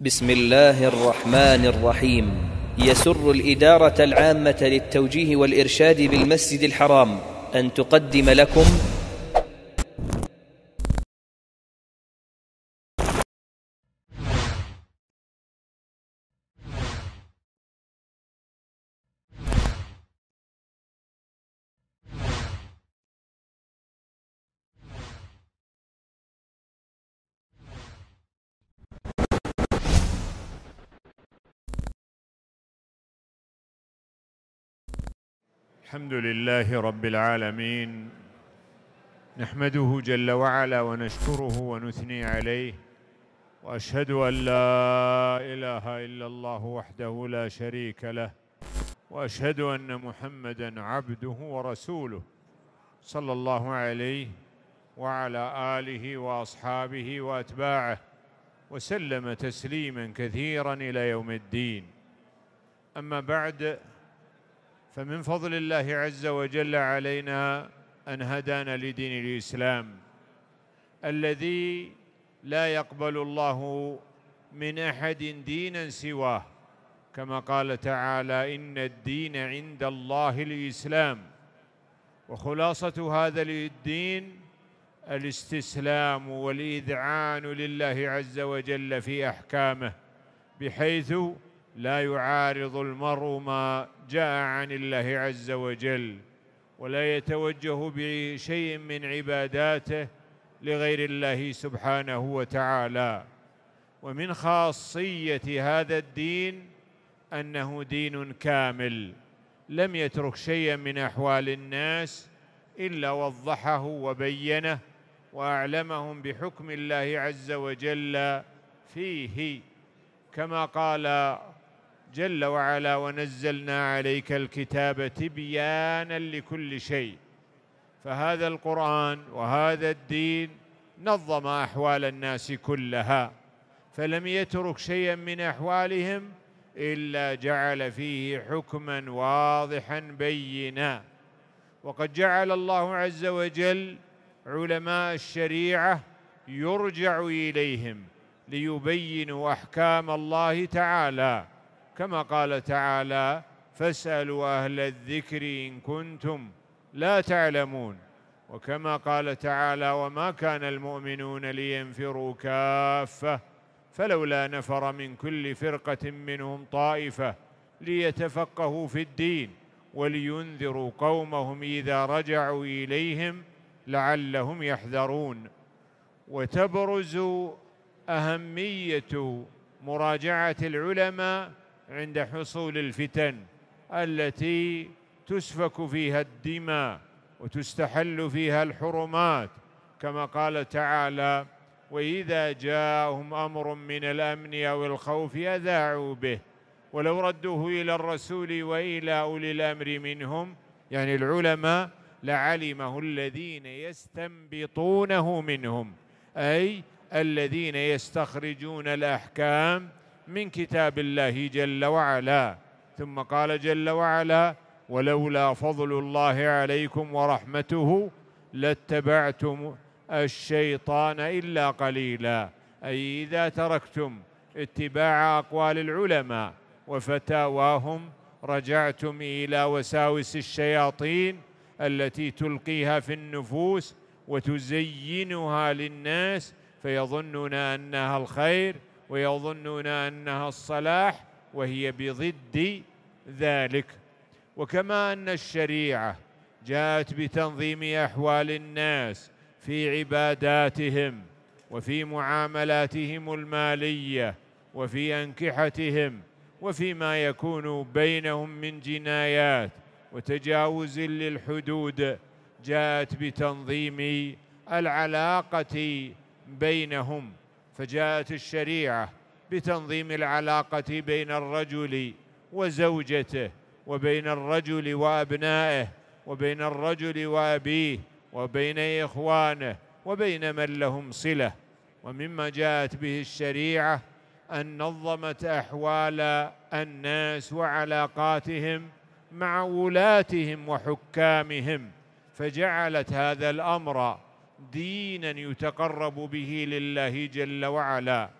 بسم الله الرحمن الرحيم يسر الإدارة العامة للتوجيه والإرشاد بالمسجد الحرام أن تقدم لكم الحمد لله رب العالمين نحمده جل وعلا ونشكره ونثني عليه واشهد ان لا اله الا الله وحده لا شريك له واشهد ان محمدا عبده ورسوله صلى الله عليه وعلى اله واصحابه واتباعه وسلم تسليما كثيرا الى يوم الدين اما بعد فمن فضل الله عز وجل علينا أن هدانا لدين الإسلام الذي لا يقبل الله من أحد دينا سواه كما قال تعالى إن الدين عند الله الإسلام وخلاصة هذا الدين الاستسلام والإذعان لله عز وجل في أحكامه بحيث لا يعارض المرء ما جاء عن الله عز وجل ولا يتوجه بشيء من عباداته لغير الله سبحانه وتعالى ومن خاصيه هذا الدين انه دين كامل لم يترك شيئا من احوال الناس الا وضحه وبينه واعلمهم بحكم الله عز وجل فيه كما قال جل وعلا ونزلنا عليك الكتاب تبيانا لكل شيء فهذا القرآن وهذا الدين نظم أحوال الناس كلها فلم يترك شيئا من أحوالهم إلا جعل فيه حكما واضحا بينا وقد جعل الله عز وجل علماء الشريعة يرجع إليهم ليبينوا أحكام الله تعالى كما قال تعالى فاسألوا أهل الذكر إن كنتم لا تعلمون وكما قال تعالى وما كان المؤمنون لينفروا كافة فلولا نفر من كل فرقة منهم طائفة ليتفقهوا في الدين ولينذروا قومهم إذا رجعوا إليهم لعلهم يحذرون وتبرز أهمية مراجعة العلماء عند حصول الفتن التي تسفك فيها الدماء وتستحل فيها الحرمات كما قال تعالى واذا جاءهم امر من الامن او الخوف اذاعوا به ولو ردوه الى الرسول والى اولي الامر منهم يعني العلماء لعلمه الذين يستنبطونه منهم اي الذين يستخرجون الاحكام من كتاب الله جل وعلا ثم قال جل وعلا ولولا فضل الله عليكم ورحمته لاتبعتم الشيطان إلا قليلا أي إذا تركتم اتباع أقوال العلماء وفتاواهم رجعتم إلى وساوس الشياطين التي تلقيها في النفوس وتزينها للناس فيظنون أنها الخير ويظنون انها الصلاح وهي بضد ذلك وكما ان الشريعه جاءت بتنظيم احوال الناس في عباداتهم وفي معاملاتهم الماليه وفي انكحتهم وفيما يكون بينهم من جنايات وتجاوز للحدود جاءت بتنظيم العلاقه بينهم فجاءت الشريعه بتنظيم العلاقه بين الرجل وزوجته وبين الرجل وابنائه وبين الرجل وابيه وبين اخوانه وبين من لهم صله ومما جاءت به الشريعه ان نظمت احوال الناس وعلاقاتهم مع ولاتهم وحكامهم فجعلت هذا الامر دينا يتقرب به لله جل وعلا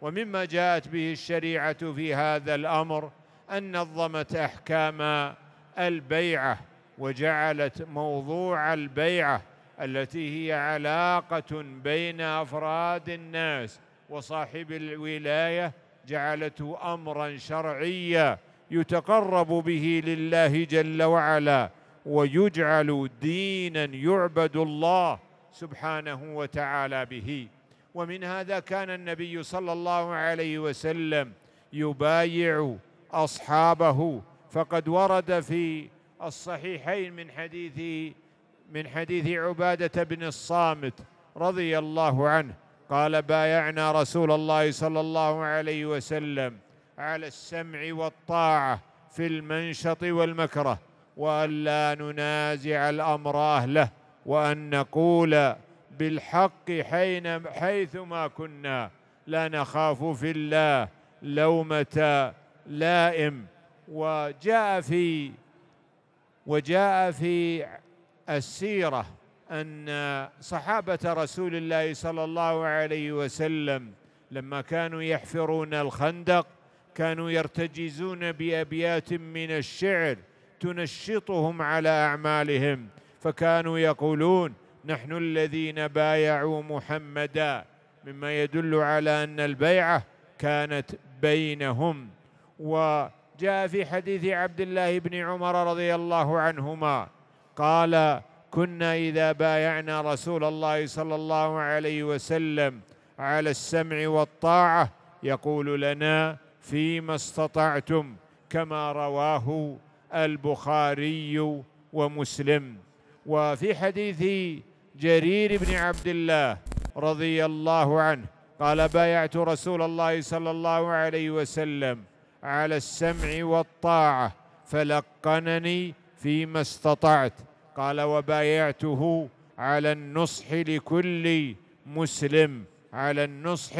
ومما جاءت به الشريعه في هذا الامر ان نظمت احكام البيعه وجعلت موضوع البيعه التي هي علاقه بين افراد الناس وصاحب الولايه جعلته امرا شرعيا يتقرب به لله جل وعلا ويجعل دينا يعبد الله سبحانه وتعالى به ومن هذا كان النبي صلى الله عليه وسلم يبايع اصحابه فقد ورد في الصحيحين من حديث من حديث عباده بن الصامت رضي الله عنه قال بايعنا رسول الله صلى الله عليه وسلم على السمع والطاعه في المنشط والمكره والا ننازع الامر اهله وأن نقول بالحق حين حيثما كنا لا نخاف في الله لومة لائم وجاء في وجاء في السيرة أن صحابة رسول الله صلى الله عليه وسلم لما كانوا يحفرون الخندق كانوا يرتجزون بأبيات من الشعر تنشطهم على أعمالهم فكانوا يقولون نحن الذين بايعوا محمدا مما يدل على أن البيعة كانت بينهم وجاء في حديث عبد الله بن عمر رضي الله عنهما قال كنا إذا بايعنا رسول الله صلى الله عليه وسلم على السمع والطاعة يقول لنا فيما استطعتم كما رواه البخاري ومسلم وفي حديث جرير بن عبد الله رضي الله عنه قال بايعت رسول الله صلى الله عليه وسلم على السمع والطاعه فلقنني فيما استطعت قال وبايعته على النصح لكل مسلم على النصح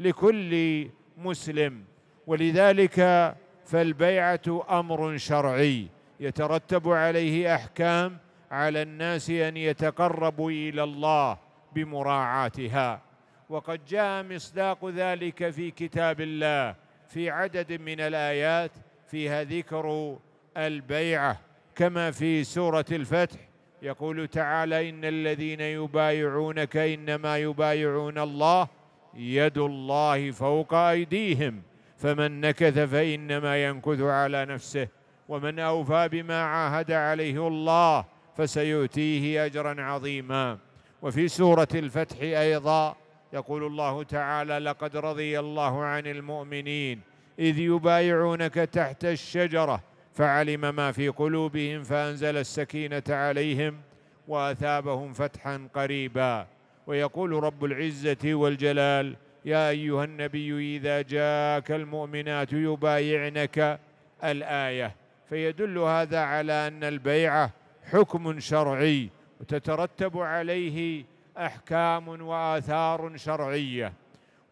لكل مسلم ولذلك فالبيعه امر شرعي يترتب عليه احكام على الناس ان يتقربوا الى الله بمراعاتها وقد جاء مصداق ذلك في كتاب الله في عدد من الايات فيها ذكر البيعه كما في سوره الفتح يقول تعالى ان الذين يبايعونك انما يبايعون الله يد الله فوق ايديهم فمن نكث فانما ينكث على نفسه ومن اوفى بما عاهد عليه الله فسيؤتيه أجرا عظيما وفي سورة الفتح أيضا يقول الله تعالى لقد رضي الله عن المؤمنين إذ يبايعونك تحت الشجرة فعلم ما في قلوبهم فأنزل السكينة عليهم وأثابهم فتحا قريبا ويقول رب العزة والجلال يا أيها النبي إذا جاءك المؤمنات يبايعنك الآية فيدل هذا على أن البيعة حكم شرعي وتترتب عليه احكام واثار شرعيه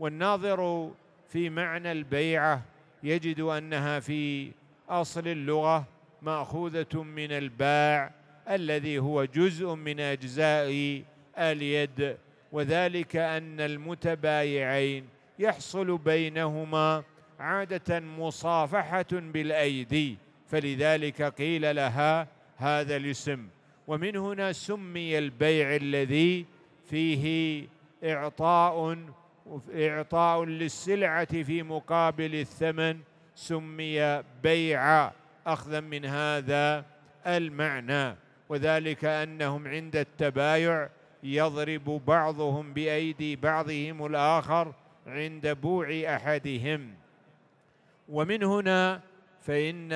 والناظر في معنى البيعه يجد انها في اصل اللغه ماخوذه من الباع الذي هو جزء من اجزاء اليد وذلك ان المتبايعين يحصل بينهما عاده مصافحه بالايدي فلذلك قيل لها هذا الاسم ومن هنا سمي البيع الذي فيه إعطاء إعطاء للسلعة في مقابل الثمن سمي بيعا أخذا من هذا المعنى وذلك أنهم عند التبايع يضرب بعضهم بأيدي بعضهم الآخر عند بوع أحدهم ومن هنا فإن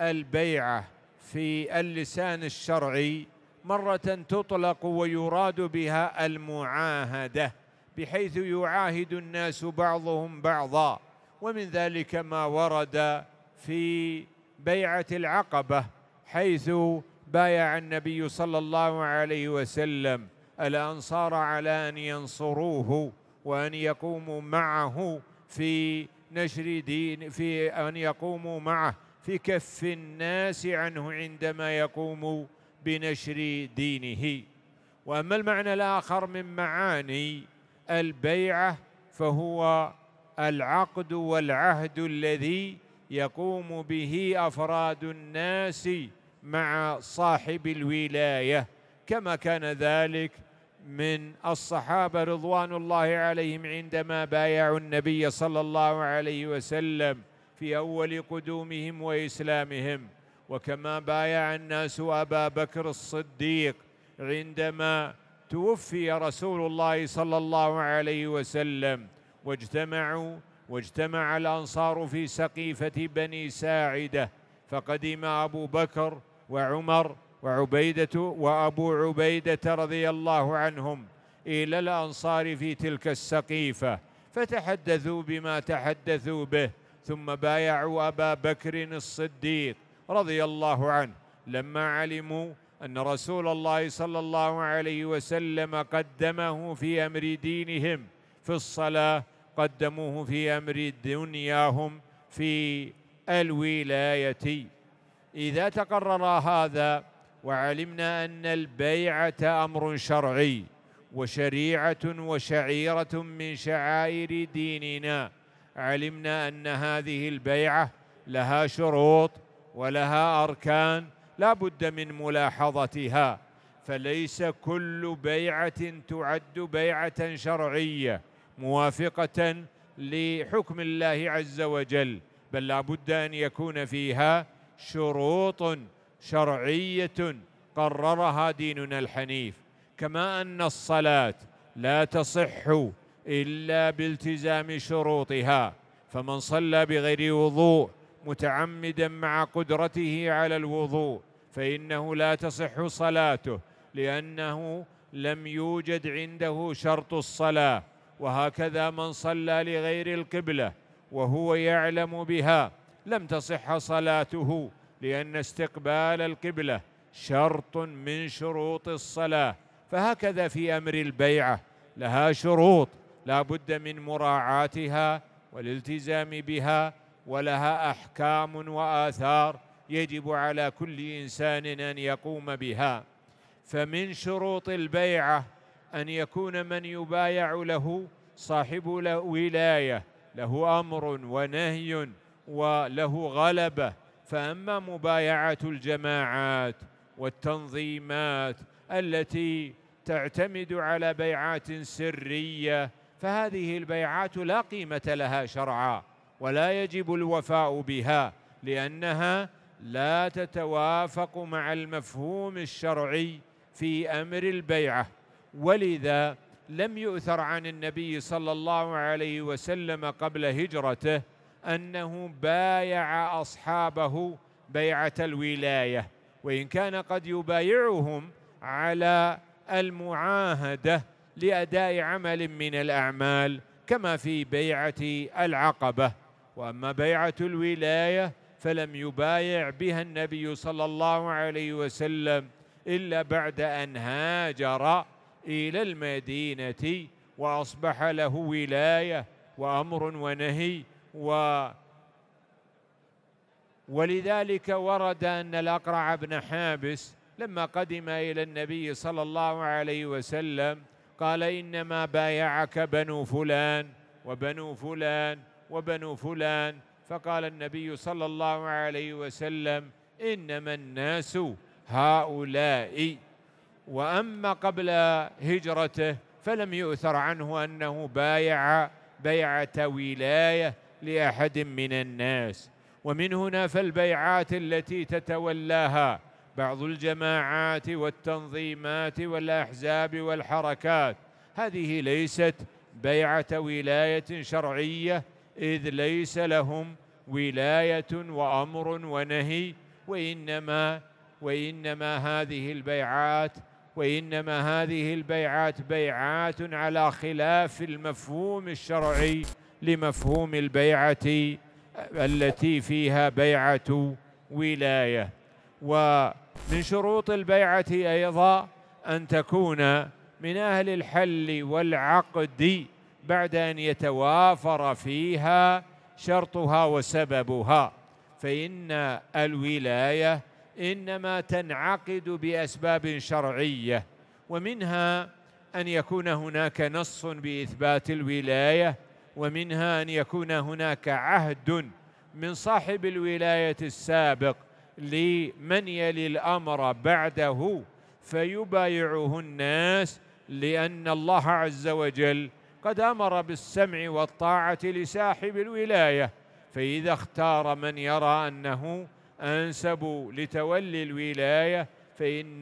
البيعة في اللسان الشرعي مرة تطلق ويراد بها المعاهدة بحيث يعاهد الناس بعضهم بعضا ومن ذلك ما ورد في بيعة العقبة حيث بايع النبي صلى الله عليه وسلم الأنصار على أن ينصروه وأن يقوموا معه في نشر دين في أن يقوموا معه في كف الناس عنه عندما يقوم بنشر دينه واما المعنى الاخر من معاني البيعه فهو العقد والعهد الذي يقوم به افراد الناس مع صاحب الولايه كما كان ذلك من الصحابه رضوان الله عليهم عندما بايعوا النبي صلى الله عليه وسلم في أول قدومهم وإسلامهم وكما بايع الناس أبا بكر الصديق عندما توفي رسول الله صلى الله عليه وسلم واجتمعوا واجتمع الأنصار في سقيفة بني ساعدة فقدم أبو بكر وعمر وعبيدة وأبو عبيدة رضي الله عنهم إلى الأنصار في تلك السقيفة فتحدثوا بما تحدثوا به ثم بايعوا ابا بكر الصديق رضي الله عنه لما علموا ان رسول الله صلى الله عليه وسلم قدمه في امر دينهم في الصلاه قدموه في امر دنياهم في الولايه اذا تقرر هذا وعلمنا ان البيعه امر شرعي وشريعه وشعيره من شعائر ديننا علمنا أن هذه البيعة لها شروط ولها أركان لا بد من ملاحظتها فليس كل بيعة تعد بيعة شرعية موافقة لحكم الله عز وجل بل لا بد أن يكون فيها شروط شرعية قررها ديننا الحنيف كما أن الصلاة لا تصح إلا بالتزام شروطها فمن صلى بغير وضوء متعمدا مع قدرته على الوضوء فإنه لا تصح صلاته لأنه لم يوجد عنده شرط الصلاة وهكذا من صلى لغير القبلة وهو يعلم بها لم تصح صلاته لأن استقبال القبلة شرط من شروط الصلاة فهكذا في أمر البيعة لها شروط لا بد من مراعاتها والالتزام بها ولها احكام واثار يجب على كل انسان ان يقوم بها فمن شروط البيعه ان يكون من يبايع له صاحب ولايه له امر ونهي وله غلبه فاما مبايعه الجماعات والتنظيمات التي تعتمد على بيعات سريه فهذه البيعات لا قيمة لها شرعا ولا يجب الوفاء بها لأنها لا تتوافق مع المفهوم الشرعي في أمر البيعة ولذا لم يؤثر عن النبي صلى الله عليه وسلم قبل هجرته أنه بايع أصحابه بيعة الولاية وإن كان قد يبايعهم على المعاهدة لأداء عمل من الأعمال كما في بيعة العقبة وأما بيعة الولاية فلم يبايع بها النبي صلى الله عليه وسلم إلا بعد أن هاجر إلى المدينة وأصبح له ولاية وأمر ونهي و ولذلك ورد أن الأقرع بن حابس لما قدم إلى النبي صلى الله عليه وسلم قال إنما بايعك بنو فلان وبنو فلان وبنو فلان فقال النبي صلى الله عليه وسلم إنما الناس هؤلاء وأما قبل هجرته فلم يؤثر عنه أنه بايع بيعة ولاية لأحد من الناس ومن هنا فالبيعات التي تتولاها بعض الجماعات والتنظيمات والأحزاب والحركات هذه ليست بيعة ولاية شرعية إذ ليس لهم ولاية وأمر ونهي وإنما وإنما هذه البيعات وإنما هذه البيعات بيعات على خلاف المفهوم الشرعي لمفهوم البيعة التي فيها بيعة ولاية و من شروط البيعة أيضا أن تكون من أهل الحل والعقد بعد أن يتوافر فيها شرطها وسببها فإن الولاية إنما تنعقد بأسباب شرعية ومنها أن يكون هناك نص بإثبات الولاية ومنها أن يكون هناك عهد من صاحب الولاية السابق لمن يلي الأمر بعده فيبايعه الناس لأن الله عز وجل قد أمر بالسمع والطاعة لصاحب الولاية فإذا اختار من يرى أنه أنسب لتولي الولاية فإن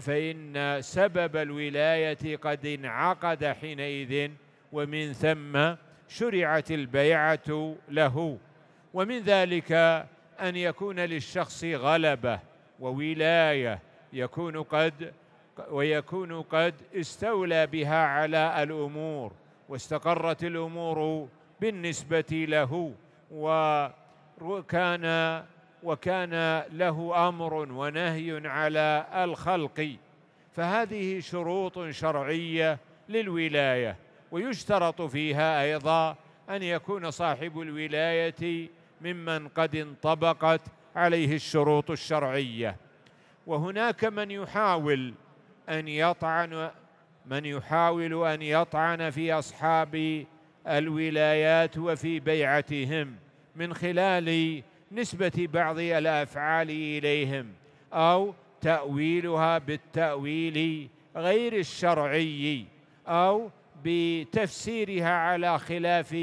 فإن سبب الولاية قد انعقد حينئذ ومن ثم شرعت البيعة له ومن ذلك أن يكون للشخص غلبة وولاية يكون قد ويكون قد استولى بها على الأمور واستقرت الأمور بالنسبة له وكان وكان له أمر ونهي على الخلق فهذه شروط شرعية للولاية ويشترط فيها أيضا أن يكون صاحب الولاية ممن قد انطبقت عليه الشروط الشرعيه وهناك من يحاول ان يطعن من يحاول ان يطعن في اصحاب الولايات وفي بيعتهم من خلال نسبه بعض الافعال اليهم او تاويلها بالتاويل غير الشرعي او بتفسيرها على خلاف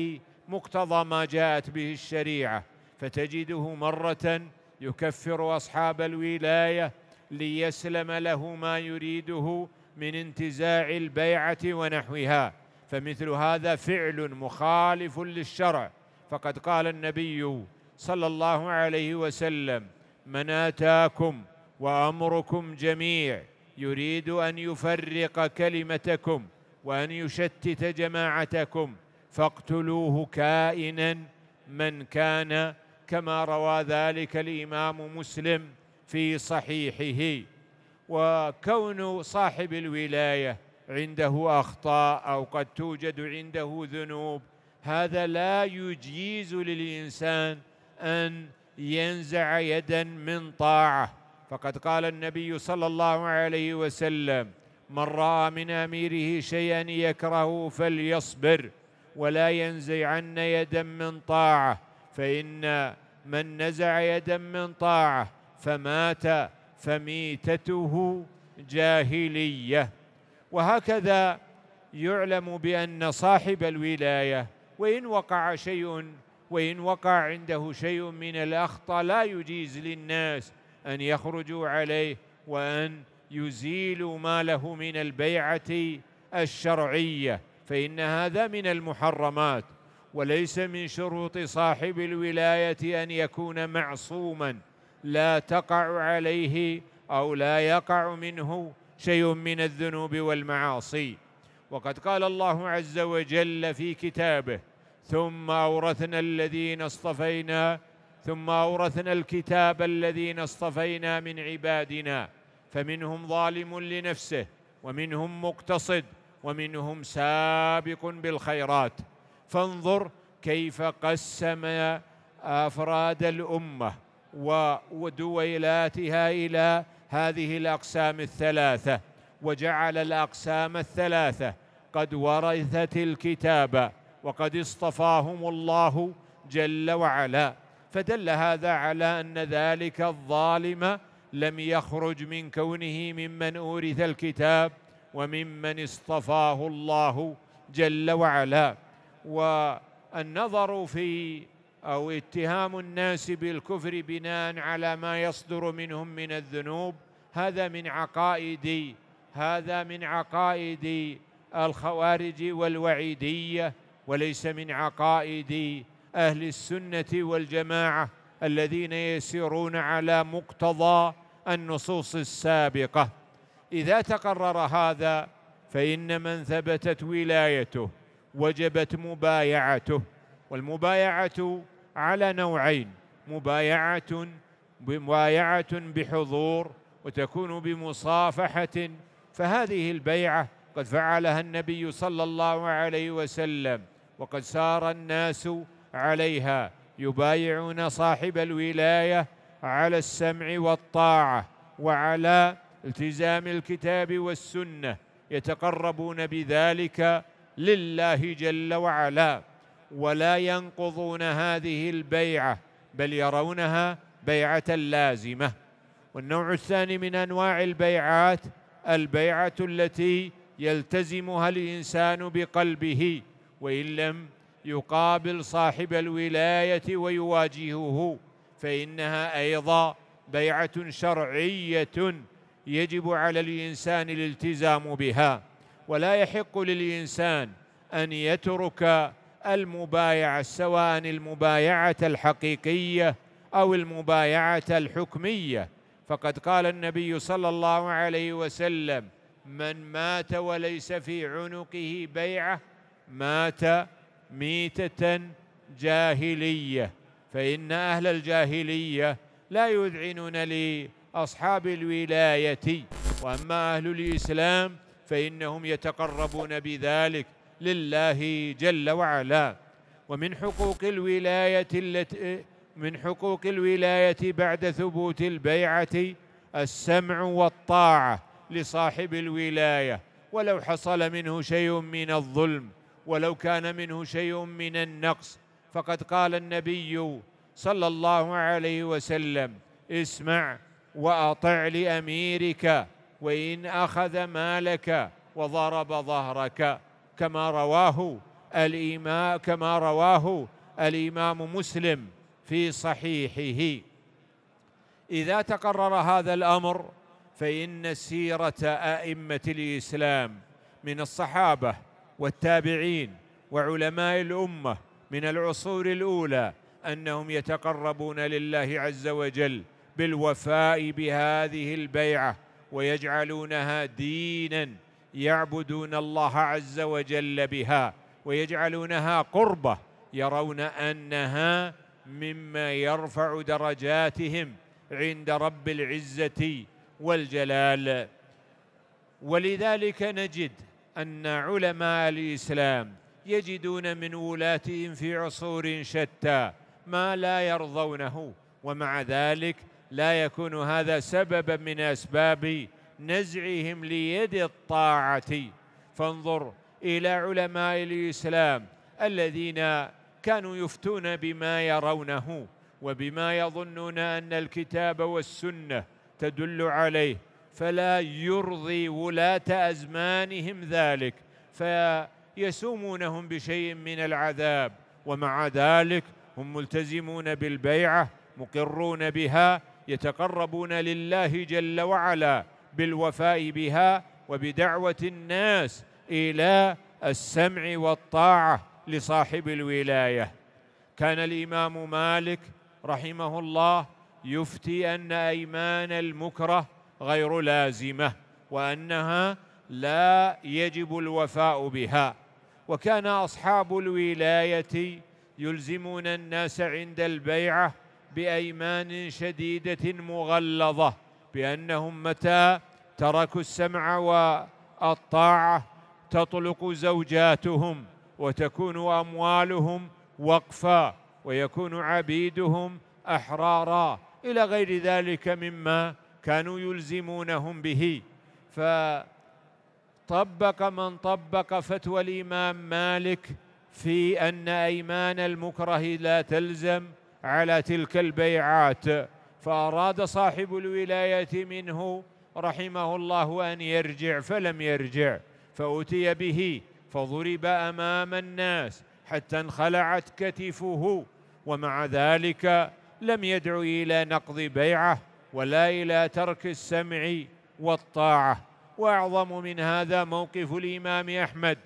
مقتضى ما جاءت به الشريعه فتجده مره يكفر اصحاب الولايه ليسلم له ما يريده من انتزاع البيعه ونحوها فمثل هذا فعل مخالف للشرع فقد قال النبي صلى الله عليه وسلم من اتاكم وامركم جميع يريد ان يفرق كلمتكم وان يشتت جماعتكم فاقتلوه كائنا من كان كما روى ذلك الإمام مسلم في صحيحه وكون صاحب الولاية عنده أخطاء أو قد توجد عنده ذنوب هذا لا يجيز للإنسان أن ينزع يدا من طاعة فقد قال النبي صلى الله عليه وسلم من رأى من أميره شيئا يكرهه فليصبر ولا ينزعن يدا من طاعة فإن من نزع يدا من طاعة فمات فميتته جاهلية وهكذا يعلم بأن صاحب الولاية وإن وقع شيء وإن وقع عنده شيء من الأخطاء لا يجيز للناس أن يخرجوا عليه وأن يزيلوا ما له من البيعة الشرعيه فإن هذا من المحرمات وليس من شروط صاحب الولاية أن يكون معصوما لا تقع عليه أو لا يقع منه شيء من الذنوب والمعاصي وقد قال الله عز وجل في كتابه ثم أورثنا الذين اصطفينا ثم أورثنا الكتاب الذين اصطفينا من عبادنا فمنهم ظالم لنفسه ومنهم مقتصد ومنهم سابق بالخيرات فانظر كيف قسم افراد الامه ودويلاتها الى هذه الاقسام الثلاثه وجعل الاقسام الثلاثه قد ورثت الكتاب وقد اصطفاهم الله جل وعلا فدل هذا على ان ذلك الظالم لم يخرج من كونه ممن اورث الكتاب وممن اصطفاه الله جل وعلا والنظر في أو اتهام الناس بالكفر بناء على ما يصدر منهم من الذنوب هذا من عقائد هذا من عقائد الخوارج والوعيدية وليس من عقائد أهل السنة والجماعة الذين يسيرون على مقتضى النصوص السابقه إذا تقرر هذا فإن من ثبتت ولايته وجبت مبايعته والمبايعة على نوعين مبايعة مبايعة بحضور وتكون بمصافحة فهذه البيعة قد فعلها النبي صلى الله عليه وسلم وقد سار الناس عليها يبايعون صاحب الولاية على السمع والطاعة وعلى التزام الكتاب والسنه يتقربون بذلك لله جل وعلا ولا ينقضون هذه البيعه بل يرونها بيعه لازمه والنوع الثاني من انواع البيعات البيعه التي يلتزمها الانسان بقلبه وان لم يقابل صاحب الولايه ويواجهه فانها ايضا بيعه شرعيه يجب على الإنسان الالتزام بها ولا يحق للإنسان أن يترك المبايعة سواء المبايعة الحقيقية أو المبايعة الحكمية فقد قال النبي صلى الله عليه وسلم من مات وليس في عنقه بيعة مات ميتة جاهلية فإن أهل الجاهلية لا يذعنون لي أصحاب الولاية وأما أهل الإسلام فإنهم يتقربون بذلك لله جل وعلا ومن حقوق الولاية التي من حقوق الولاية بعد ثبوت البيعة السمع والطاعة لصاحب الولاية ولو حصل منه شيء من الظلم ولو كان منه شيء من النقص فقد قال النبي صلى الله عليه وسلم اسمع واطع لاميرك وان اخذ مالك وضرب ظهرك كما رواه الامام كما رواه الامام مسلم في صحيحه اذا تقرر هذا الامر فان سيره ائمه الاسلام من الصحابه والتابعين وعلماء الامه من العصور الاولى انهم يتقربون لله عز وجل بالوفاء بهذه البيعه ويجعلونها دينا يعبدون الله عز وجل بها ويجعلونها قربه يرون انها مما يرفع درجاتهم عند رب العزه والجلال ولذلك نجد ان علماء الاسلام يجدون من ولاتهم في عصور شتى ما لا يرضونه ومع ذلك لا يكون هذا سببا من اسباب نزعهم ليد الطاعه فانظر الى علماء الاسلام الذين كانوا يفتون بما يرونه وبما يظنون ان الكتاب والسنه تدل عليه فلا يرضي ولاه ازمانهم ذلك فيسومونهم بشيء من العذاب ومع ذلك هم ملتزمون بالبيعه مقرون بها يتقربون لله جل وعلا بالوفاء بها وبدعوة الناس إلى السمع والطاعة لصاحب الولاية كان الإمام مالك رحمه الله يفتي أن أيمان المكره غير لازمة وأنها لا يجب الوفاء بها وكان أصحاب الولاية يلزمون الناس عند البيعة بايمان شديده مغلظه بانهم متى تركوا السمع والطاعه تطلق زوجاتهم وتكون اموالهم وقفا ويكون عبيدهم احرارا الى غير ذلك مما كانوا يلزمونهم به فطبق من طبق فتوى الامام مالك في ان ايمان المكره لا تلزم على تلك البيعات فأراد صاحب الولاية منه رحمه الله أن يرجع فلم يرجع فأتي به فضرب أمام الناس حتى انخلعت كتفه ومع ذلك لم يدعو إلى نقض بيعه ولا إلى ترك السمع والطاعة وأعظم من هذا موقف الإمام أحمد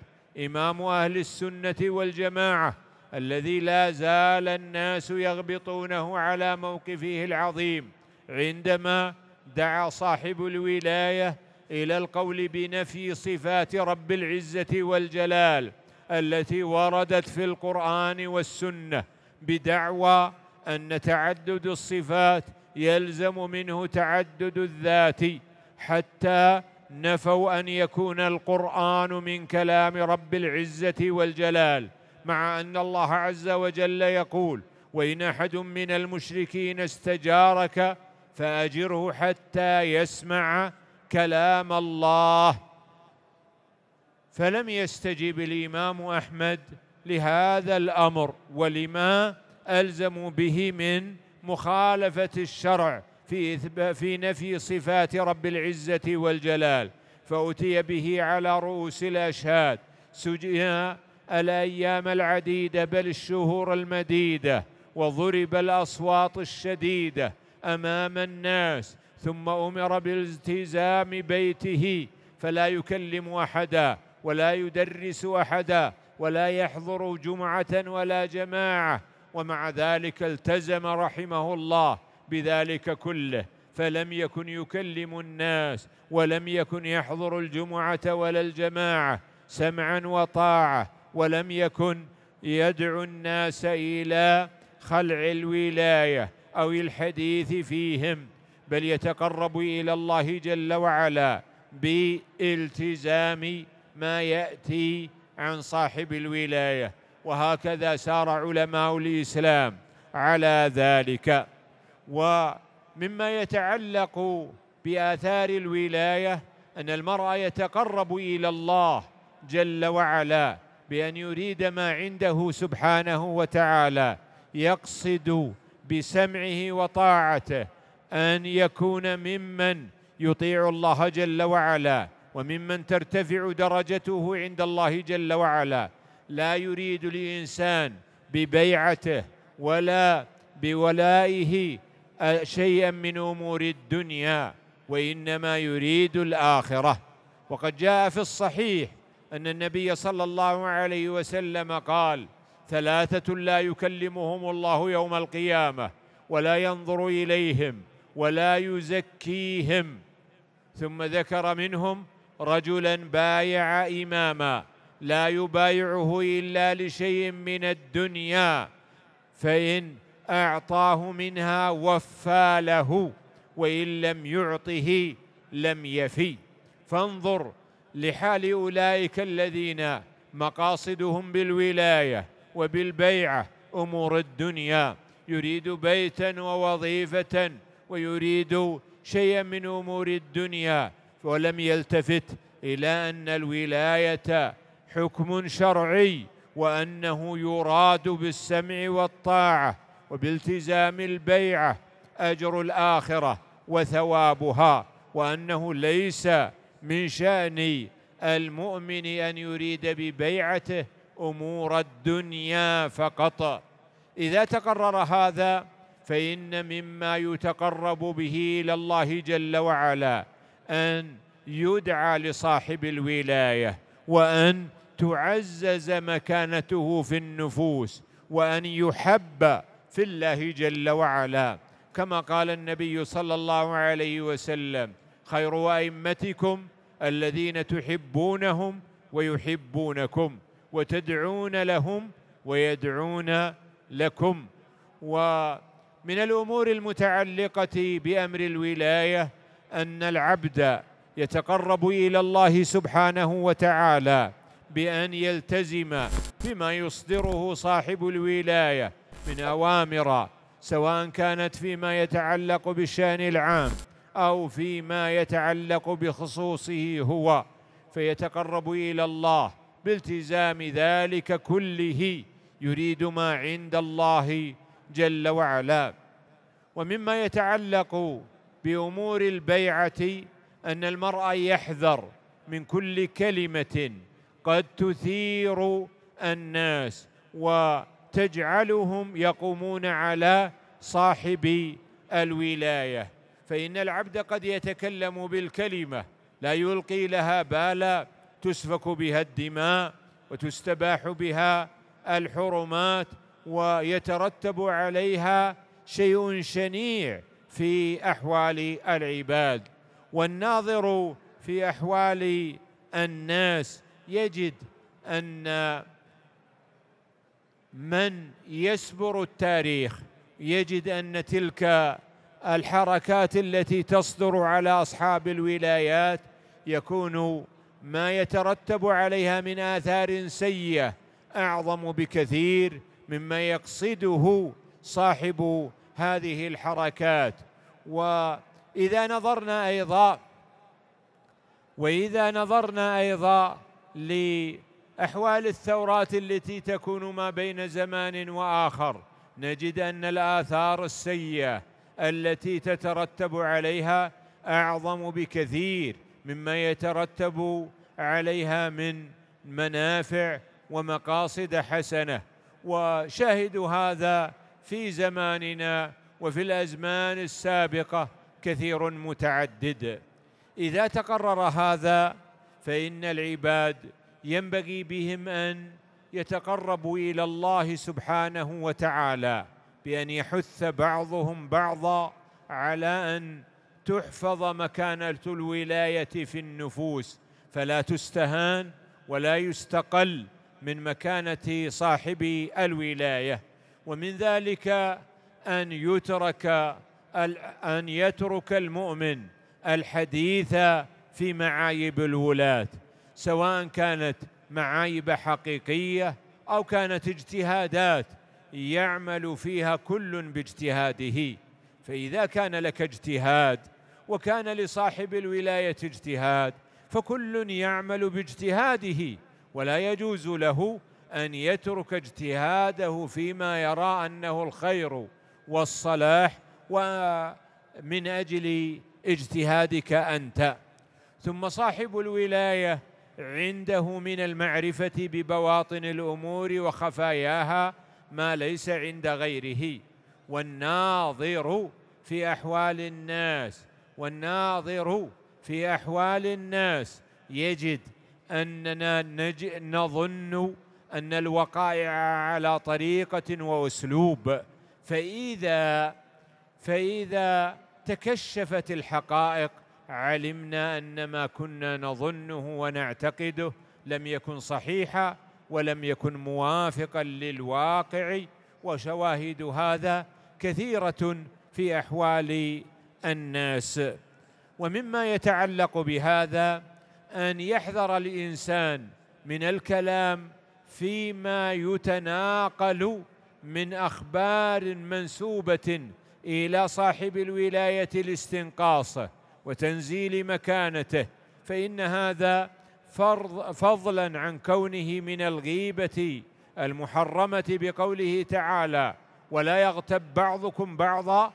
إمام أهل السنة والجماعة الذي لا زال الناس يغبطونه على موقفه العظيم عندما دعا صاحب الولايه الى القول بنفي صفات رب العزه والجلال التي وردت في القران والسنه بدعوى ان تعدد الصفات يلزم منه تعدد الذات حتى نفوا ان يكون القران من كلام رب العزه والجلال مع أن الله عز وجل يقول وإن أحد من المشركين استجارك فأجره حتى يسمع كلام الله فلم يستجب الإمام أحمد لهذا الأمر ولما ألزموا به من مخالفة الشرع في في نفي صفات رب العزة والجلال فأتي به على رؤوس الأشهاد سجن الايام العديده بل الشهور المديده وضرب الاصوات الشديده امام الناس ثم امر بالتزام بيته فلا يكلم احدا ولا يدرس احدا ولا يحضر جمعه ولا جماعه ومع ذلك التزم رحمه الله بذلك كله فلم يكن يكلم الناس ولم يكن يحضر الجمعه ولا الجماعه سمعا وطاعه ولم يكن يدعو الناس إلى خلع الولاية أو الحديث فيهم بل يتقرب إلى الله جل وعلا بالتزام ما يأتي عن صاحب الولاية وهكذا سار علماء الإسلام على ذلك ومما يتعلق بآثار الولاية أن المرأة يتقرب إلى الله جل وعلا بأن يريد ما عنده سبحانه وتعالى يقصد بسمعه وطاعته أن يكون ممن يطيع الله جل وعلا وممن ترتفع درجته عند الله جل وعلا لا يريد الإنسان ببيعته ولا بولائه شيئا من أمور الدنيا وإنما يريد الآخرة وقد جاء في الصحيح أن النبي صلى الله عليه وسلم قال ثلاثة لا يكلمهم الله يوم القيامة ولا ينظر إليهم ولا يزكيهم ثم ذكر منهم رجلا بايع إماما لا يبايعه إلا لشيء من الدنيا فإن أعطاه منها وفى له وإن لم يعطه لم يفي فانظر لحال أولئك الذين مقاصدهم بالولاية وبالبيعة أمور الدنيا يريد بيتا ووظيفة ويريد شيئا من أمور الدنيا ولم يلتفت إلى أن الولاية حكم شرعي وأنه يراد بالسمع والطاعة وبالتزام البيعة أجر الآخرة وثوابها وأنه ليس من شأن المؤمن أن يريد ببيعته أمور الدنيا فقط إذا تقرر هذا فإن مما يتقرب به إلى الله جل وعلا أن يدعى لصاحب الولاية وأن تعزز مكانته في النفوس وأن يحب في الله جل وعلا كما قال النبي صلى الله عليه وسلم خير أئمتكم الذين تحبونهم ويحبونكم وتدعون لهم ويدعون لكم ومن الامور المتعلقه بامر الولايه ان العبد يتقرب الى الله سبحانه وتعالى بان يلتزم بما يصدره صاحب الولايه من اوامر سواء كانت فيما يتعلق بالشان العام أو فيما يتعلق بخصوصه هو فيتقرب إلى الله بالتزام ذلك كله يريد ما عند الله جل وعلا ومما يتعلق بأمور البيعة أن المرأة يحذر من كل كلمة قد تثير الناس وتجعلهم يقومون على صاحب الولايه فإن العبد قد يتكلم بالكلمة لا يلقي لها بالا تسفك بها الدماء وتستباح بها الحرمات ويترتب عليها شيء شنيع في أحوال العباد والناظر في أحوال الناس يجد أن من يسبر التاريخ يجد أن تلك الحركات التي تصدر على أصحاب الولايات يكون ما يترتب عليها من آثار سيئة أعظم بكثير مما يقصده صاحب هذه الحركات وإذا نظرنا أيضا وإذا نظرنا أيضا لأحوال الثورات التي تكون ما بين زمان وآخر نجد أن الآثار السيئة التي تترتب عليها أعظم بكثير مما يترتب عليها من منافع ومقاصد حسنة وشهد هذا في زماننا وفي الأزمان السابقة كثير متعدد إذا تقرر هذا فإن العباد ينبغي بهم أن يتقربوا إلى الله سبحانه وتعالى بان يحث بعضهم بعضا على ان تحفظ مكانه الولايه في النفوس فلا تستهان ولا يستقل من مكانه صاحب الولايه ومن ذلك ان يترك ان يترك المؤمن الحديث في معايب الولاه سواء كانت معايب حقيقيه او كانت اجتهادات يعمل فيها كل باجتهاده فإذا كان لك اجتهاد وكان لصاحب الولاية اجتهاد فكل يعمل باجتهاده ولا يجوز له أن يترك اجتهاده فيما يرى أنه الخير والصلاح ومن أجل اجتهادك أنت ثم صاحب الولاية عنده من المعرفة ببواطن الأمور وخفاياها ما ليس عند غيره والناظر في احوال الناس والناظر في احوال الناس يجد اننا نج نظن ان الوقائع على طريقه واسلوب فاذا فاذا تكشفت الحقائق علمنا ان ما كنا نظنه ونعتقده لم يكن صحيحا ولم يكن موافقا للواقع وشواهد هذا كثيرة في أحوال الناس ومما يتعلق بهذا أن يحذر الإنسان من الكلام فيما يتناقل من أخبار منسوبة إلى صاحب الولاية لاستنقاصه وتنزيل مكانته فإن هذا فرض فضلا عن كونه من الغيبة المحرمة بقوله تعالى ولا يغتب بعضكم بعضا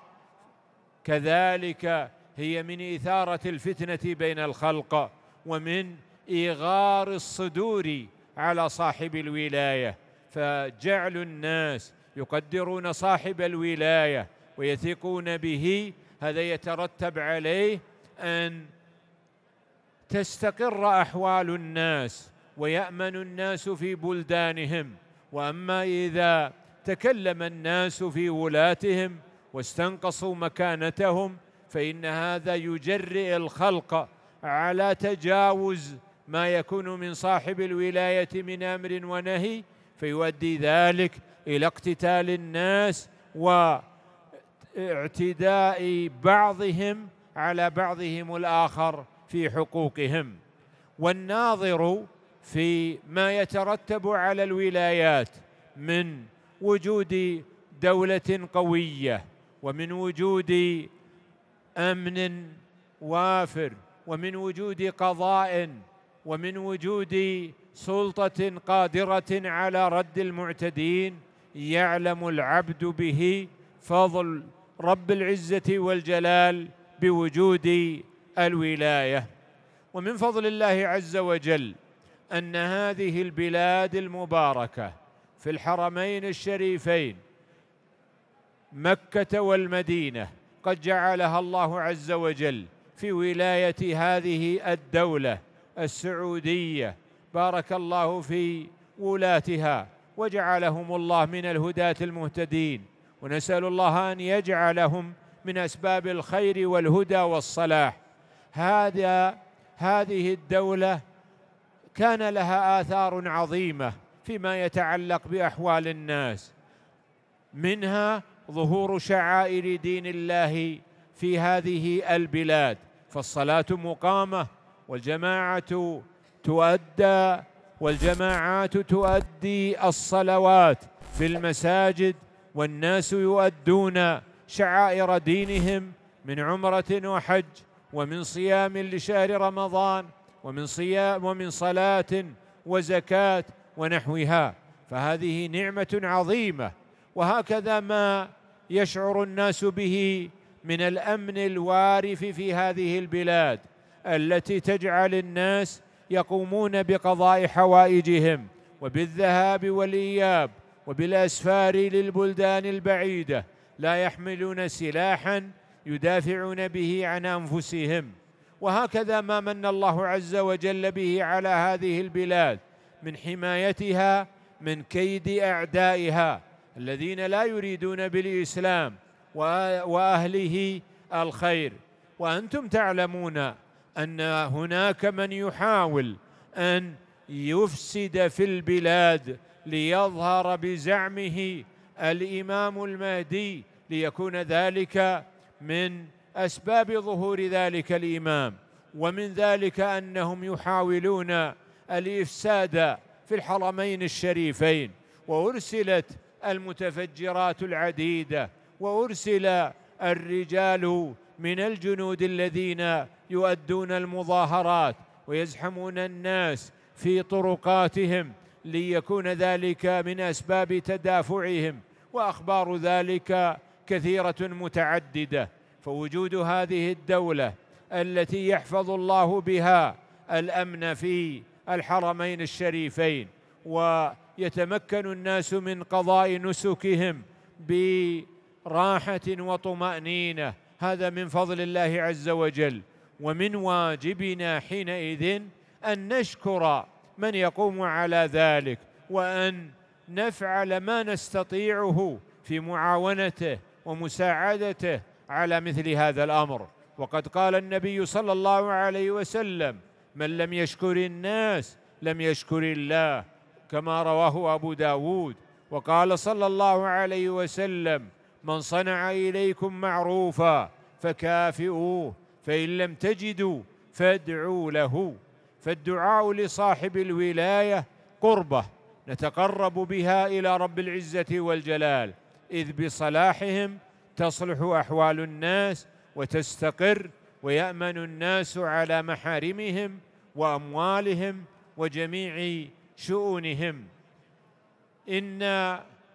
كذلك هي من إثارة الفتنة بين الخلق ومن إيغار الصدور على صاحب الولاية فجعل الناس يقدرون صاحب الولاية ويثقون به هذا يترتب عليه أن تستقر احوال الناس ويامن الناس في بلدانهم واما اذا تكلم الناس في ولاتهم واستنقصوا مكانتهم فان هذا يجرئ الخلق على تجاوز ما يكون من صاحب الولايه من امر ونهي فيؤدي ذلك الى اقتتال الناس واعتداء بعضهم على بعضهم الاخر في حقوقهم والناظر في ما يترتب على الولايات من وجود دوله قويه ومن وجود امن وافر ومن وجود قضاء ومن وجود سلطه قادره على رد المعتدين يعلم العبد به فضل رب العزه والجلال بوجود الولايه ومن فضل الله عز وجل ان هذه البلاد المباركه في الحرمين الشريفين مكه والمدينه قد جعلها الله عز وجل في ولايه هذه الدوله السعوديه بارك الله في ولاتها وجعلهم الله من الهداة المهتدين ونسأل الله أن يجعلهم من أسباب الخير والهدى والصلاح هذا هذه الدولة كان لها آثار عظيمة فيما يتعلق بأحوال الناس منها ظهور شعائر دين الله في هذه البلاد فالصلاة مقامة والجماعة تؤدى والجماعات تؤدي الصلوات في المساجد والناس يؤدون شعائر دينهم من عمرة وحج ومن صيام لشهر رمضان ومن صيام ومن صلاة وزكاة ونحوها فهذه نعمة عظيمة وهكذا ما يشعر الناس به من الأمن الوارف في هذه البلاد التي تجعل الناس يقومون بقضاء حوائجهم وبالذهاب والإياب وبالأسفار للبلدان البعيدة لا يحملون سلاحاً يدافعون به عن انفسهم وهكذا ما من الله عز وجل به على هذه البلاد من حمايتها من كيد اعدائها الذين لا يريدون بالاسلام واهله الخير وانتم تعلمون ان هناك من يحاول ان يفسد في البلاد ليظهر بزعمه الامام المهدي ليكون ذلك من اسباب ظهور ذلك الامام ومن ذلك انهم يحاولون الافساد في الحرمين الشريفين وارسلت المتفجرات العديده وارسل الرجال من الجنود الذين يؤدون المظاهرات ويزحمون الناس في طرقاتهم ليكون ذلك من اسباب تدافعهم واخبار ذلك كثيرة متعددة فوجود هذه الدولة التي يحفظ الله بها الأمن في الحرمين الشريفين ويتمكن الناس من قضاء نسكهم براحة وطمأنينة هذا من فضل الله عز وجل ومن واجبنا حينئذ أن نشكر من يقوم على ذلك وأن نفعل ما نستطيعه في معاونته ومساعدته على مثل هذا الامر وقد قال النبي صلى الله عليه وسلم من لم يشكر الناس لم يشكر الله كما رواه ابو داود وقال صلى الله عليه وسلم من صنع اليكم معروفا فكافئوه فان لم تجدوا فادعوا له فالدعاء لصاحب الولايه قربه نتقرب بها الى رب العزه والجلال إذ بصلاحهم تصلح أحوال الناس وتستقر ويأمن الناس على محارمهم وأموالهم وجميع شؤونهم إن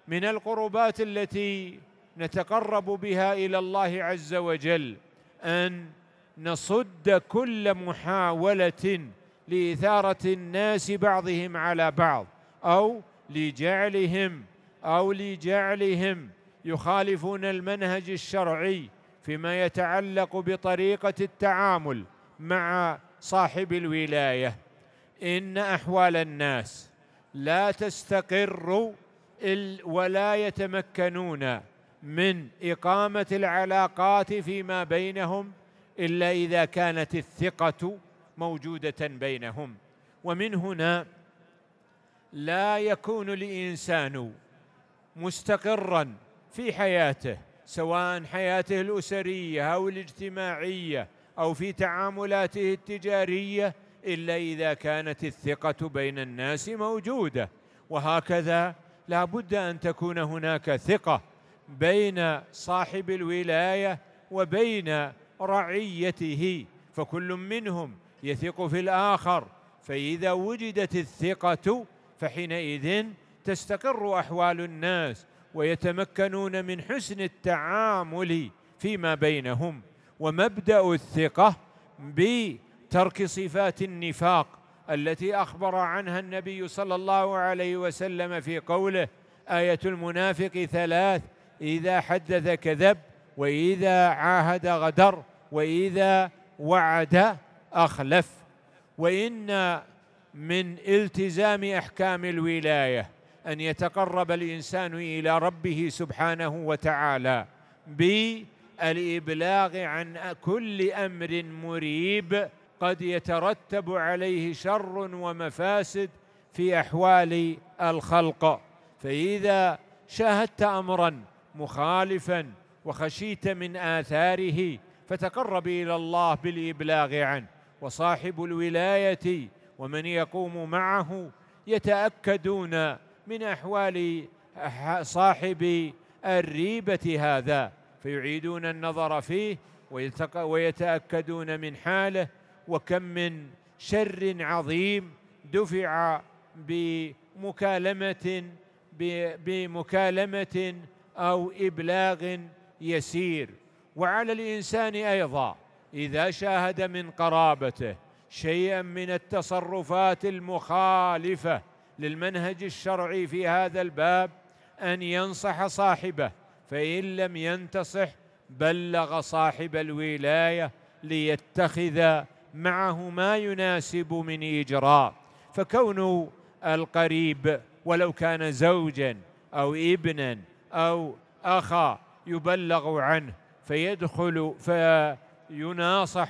من القربات التي نتقرب بها إلى الله عز وجل أن نصد كل محاولة لإثارة الناس بعضهم على بعض أو لجعلهم أو لجعلهم يخالفون المنهج الشرعي فيما يتعلق بطريقة التعامل مع صاحب الولاية إن أحوال الناس لا تستقر ولا يتمكنون من إقامة العلاقات فيما بينهم إلا إذا كانت الثقة موجودة بينهم ومن هنا لا يكون الإنسان مستقرا في حياته سواء حياته الاسريه او الاجتماعيه او في تعاملاته التجاريه الا اذا كانت الثقه بين الناس موجوده وهكذا لا بد ان تكون هناك ثقه بين صاحب الولايه وبين رعيته فكل منهم يثق في الاخر فاذا وجدت الثقه فحينئذ تستقر احوال الناس ويتمكنون من حسن التعامل فيما بينهم ومبدا الثقه بترك صفات النفاق التي اخبر عنها النبي صلى الله عليه وسلم في قوله ايه المنافق ثلاث اذا حدث كذب واذا عاهد غدر واذا وعد اخلف وان من التزام احكام الولايه ان يتقرب الانسان الى ربه سبحانه وتعالى بالابلاغ عن كل امر مريب قد يترتب عليه شر ومفاسد في احوال الخلق فاذا شاهدت امرا مخالفا وخشيت من اثاره فتقرب الى الله بالابلاغ عنه وصاحب الولايه ومن يقوم معه يتاكدون من أحوال صاحب الريبة هذا فيعيدون النظر فيه ويتأكدون من حاله وكم من شر عظيم دفع بمكالمة بمكالمة أو إبلاغ يسير وعلى الإنسان أيضا إذا شاهد من قرابته شيئا من التصرفات المخالفة للمنهج الشرعي في هذا الباب أن ينصح صاحبه فإن لم ينتصح بلغ صاحب الولاية ليتخذ معه ما يناسب من إجراء فكون القريب ولو كان زوجا أو ابنا أو أخا يبلغ عنه فيدخل فيناصح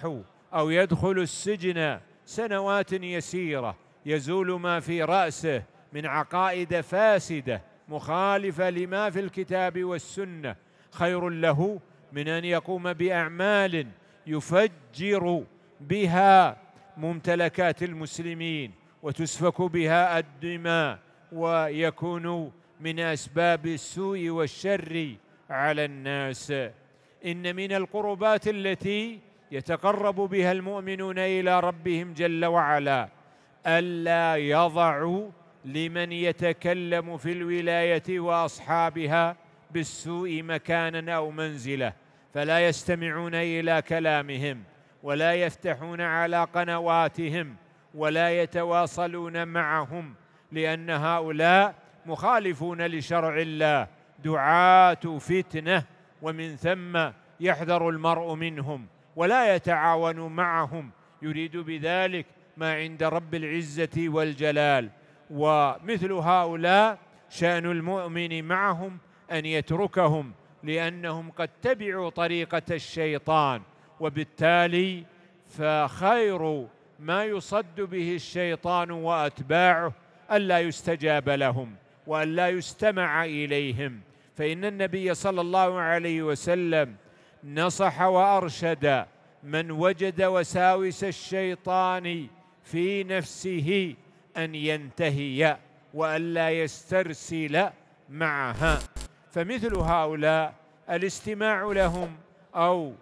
أو يدخل السجن سنوات يسيره يزول ما في راسه من عقائد فاسده مخالفه لما في الكتاب والسنه خير له من ان يقوم باعمال يفجر بها ممتلكات المسلمين وتسفك بها الدماء ويكون من اسباب السوء والشر على الناس ان من القربات التي يتقرب بها المؤمنون الى ربهم جل وعلا ألا يضعوا لمن يتكلم في الولاية وأصحابها بالسوء مكانا أو منزلة فلا يستمعون إلى كلامهم ولا يفتحون على قنواتهم ولا يتواصلون معهم لأن هؤلاء مخالفون لشرع الله دعاة فتنة ومن ثم يحذر المرء منهم ولا يتعاون معهم يريد بذلك ما عند رب العزة والجلال ومثل هؤلاء شأن المؤمن معهم أن يتركهم لأنهم قد تبعوا طريقة الشيطان وبالتالي فخير ما يصد به الشيطان وأتباعه ألا يستجاب لهم وألا يستمع إليهم فإن النبي صلى الله عليه وسلم نصح وأرشد من وجد وساوس الشيطان في نفسه أن ينتهي وألا يسترسل معها فمثل هؤلاء الاستماع لهم أو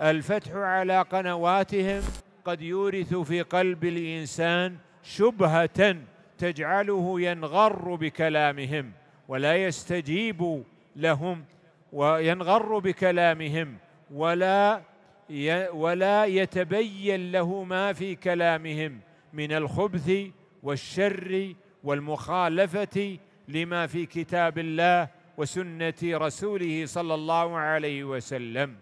الفتح على قنواتهم قد يورث في قلب الإنسان شبهة تجعله ينغر بكلامهم ولا يستجيب لهم وينغر بكلامهم ولا ولا يتبين له ما في كلامهم من الخبث والشر والمخالفه لما في كتاب الله وسنه رسوله صلى الله عليه وسلم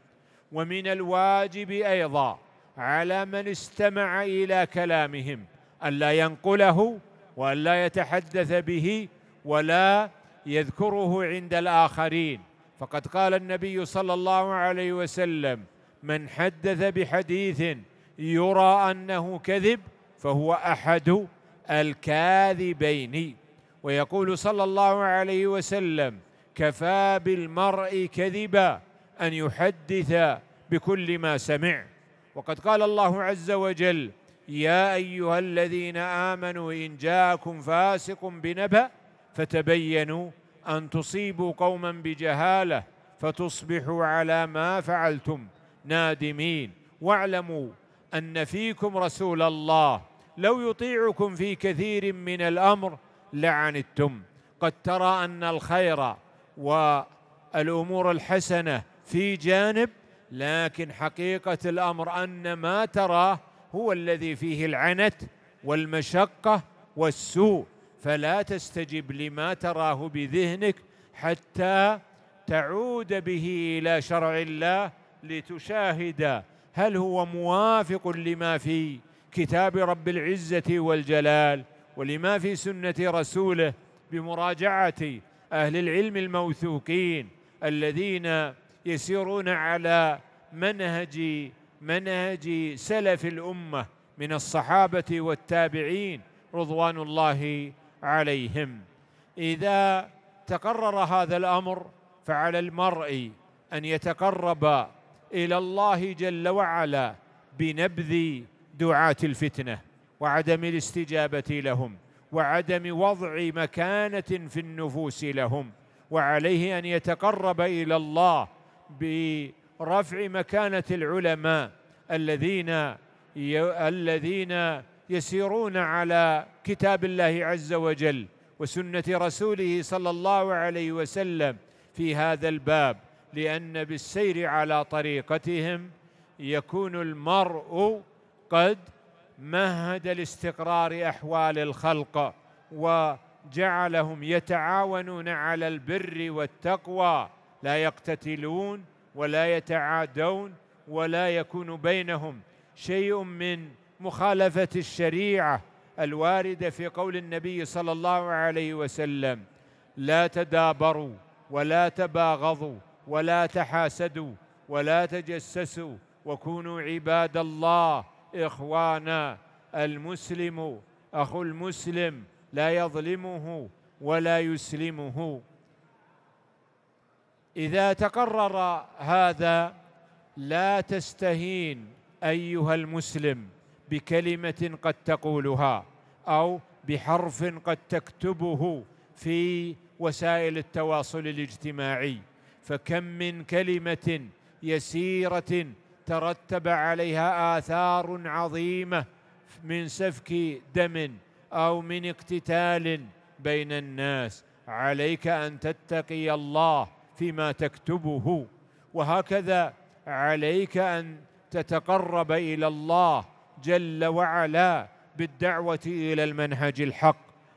ومن الواجب ايضا على من استمع الى كلامهم الا ينقله والا يتحدث به ولا يذكره عند الاخرين فقد قال النبي صلى الله عليه وسلم من حدث بحديث يرى أنه كذب فهو أحد الكاذبين ويقول صلى الله عليه وسلم كفى بالمرء كذبا أن يحدث بكل ما سمع وقد قال الله عز وجل يا أيها الذين آمنوا إن جاءكم فاسق بنبأ فتبينوا أن تصيبوا قوما بجهالة فتصبحوا على ما فعلتم نادمين واعلموا ان فيكم رسول الله لو يطيعكم في كثير من الامر لعنتم قد ترى ان الخير والامور الحسنه في جانب لكن حقيقه الامر ان ما تراه هو الذي فيه العنت والمشقه والسوء فلا تستجب لما تراه بذهنك حتى تعود به الى شرع الله لتشاهد هل هو موافق لما في كتاب رب العزة والجلال ولما في سنة رسوله بمراجعة أهل العلم الموثوقين الذين يسيرون على منهج منهج سلف الأمة من الصحابة والتابعين رضوان الله عليهم إذا تقرر هذا الأمر فعلى المرء أن يتقرب الى الله جل وعلا بنبذ دعاه الفتنه وعدم الاستجابه لهم وعدم وضع مكانه في النفوس لهم وعليه ان يتقرب الى الله برفع مكانه العلماء الذين الذين يسيرون على كتاب الله عز وجل وسنه رسوله صلى الله عليه وسلم في هذا الباب لان بالسير على طريقتهم يكون المرء قد مهد لاستقرار احوال الخلق وجعلهم يتعاونون على البر والتقوى لا يقتتلون ولا يتعادون ولا يكون بينهم شيء من مخالفه الشريعه الوارده في قول النبي صلى الله عليه وسلم لا تدابروا ولا تباغضوا ولا تحاسدوا ولا تجسسوا وكونوا عباد الله إخوانا المسلم أخو المسلم لا يظلمه ولا يسلمه إذا تقرر هذا لا تستهين أيها المسلم بكلمة قد تقولها أو بحرف قد تكتبه في وسائل التواصل الاجتماعي فكم من كلمه يسيره ترتب عليها اثار عظيمه من سفك دم او من اقتتال بين الناس عليك ان تتقي الله فيما تكتبه وهكذا عليك ان تتقرب الى الله جل وعلا بالدعوه الى المنهج الحق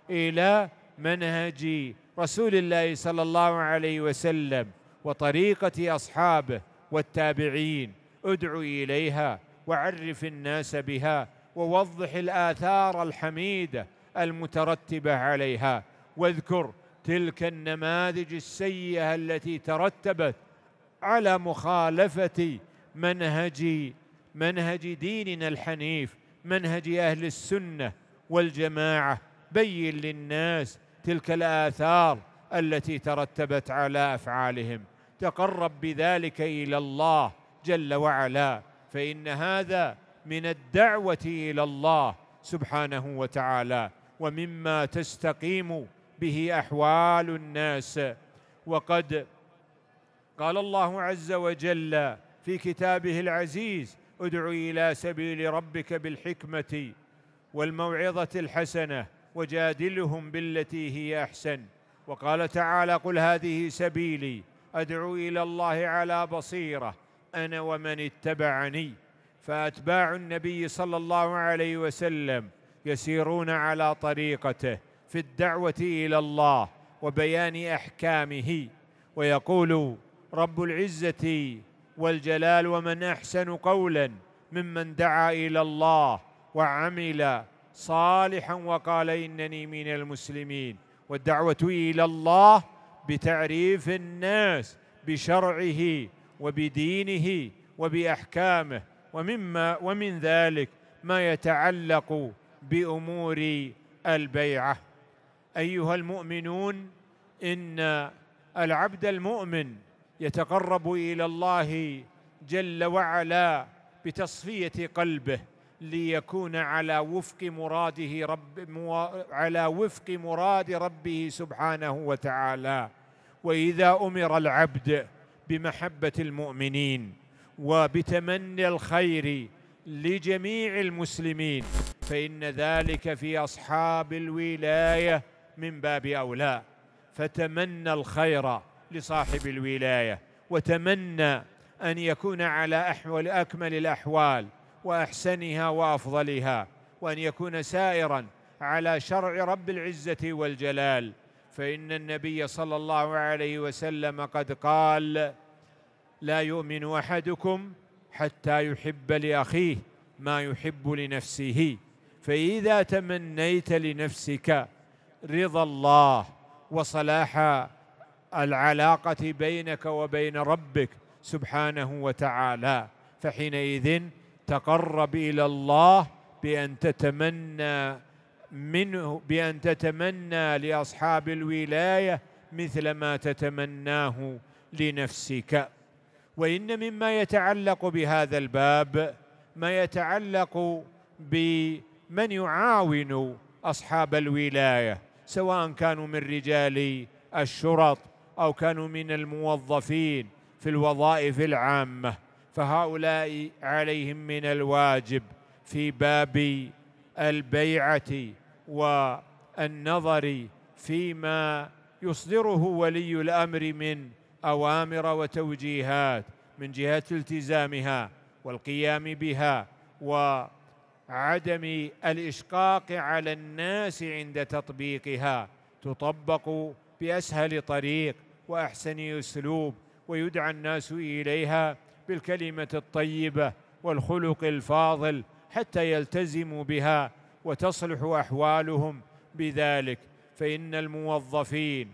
الى منهج رسول الله صلى الله عليه وسلم وطريقه اصحابه والتابعين ادعو اليها وعرف الناس بها ووضح الاثار الحميده المترتبه عليها واذكر تلك النماذج السيئه التي ترتبت على مخالفه منهج منهج ديننا الحنيف منهج اهل السنه والجماعه بين للناس تلك الاثار التي ترتبت على افعالهم تقرب بذلك الى الله جل وعلا فان هذا من الدعوه الى الله سبحانه وتعالى ومما تستقيم به احوال الناس وقد قال الله عز وجل في كتابه العزيز ادع الى سبيل ربك بالحكمه والموعظه الحسنه وجادلهم بالتي هي احسن وقال تعالى قل هذه سبيلي ادعو الى الله على بصيره انا ومن اتبعني فاتباع النبي صلى الله عليه وسلم يسيرون على طريقته في الدعوه الى الله وبيان احكامه ويقول رب العزه والجلال ومن احسن قولا ممن دعا الى الله وعمل صالحا وقال انني من المسلمين والدعوه الى الله بتعريف الناس بشرعه وبدينه وبأحكامه ومما ومن ذلك ما يتعلق بأمور البيعة أيها المؤمنون إن العبد المؤمن يتقرب إلى الله جل وعلا بتصفية قلبه ليكون على وفق مراده رب على وفق مراد ربه سبحانه وتعالى واذا امر العبد بمحبه المؤمنين وبتمني الخير لجميع المسلمين فان ذلك في اصحاب الولايه من باب اولى فتمنى الخير لصاحب الولايه وتمنى ان يكون على احوال اكمل الاحوال واحسنها وافضلها وان يكون سائرا على شرع رب العزه والجلال فان النبي صلى الله عليه وسلم قد قال لا يؤمن احدكم حتى يحب لاخيه ما يحب لنفسه فاذا تمنيت لنفسك رضا الله وصلاح العلاقه بينك وبين ربك سبحانه وتعالى فحينئذ تقرب الى الله بان تتمنى منه بان تتمنى لاصحاب الولايه مثل ما تتمناه لنفسك وان مما يتعلق بهذا الباب ما يتعلق بمن يعاون اصحاب الولايه سواء كانوا من رجال الشرط او كانوا من الموظفين في الوظائف العامه فهؤلاء عليهم من الواجب في باب البيعه والنظر فيما يصدره ولي الامر من اوامر وتوجيهات من جهه التزامها والقيام بها وعدم الاشقاق على الناس عند تطبيقها تطبق باسهل طريق واحسن اسلوب ويدعى الناس اليها بالكلمة الطيبة والخلق الفاضل حتى يلتزموا بها وتصلح أحوالهم بذلك فإن الموظفين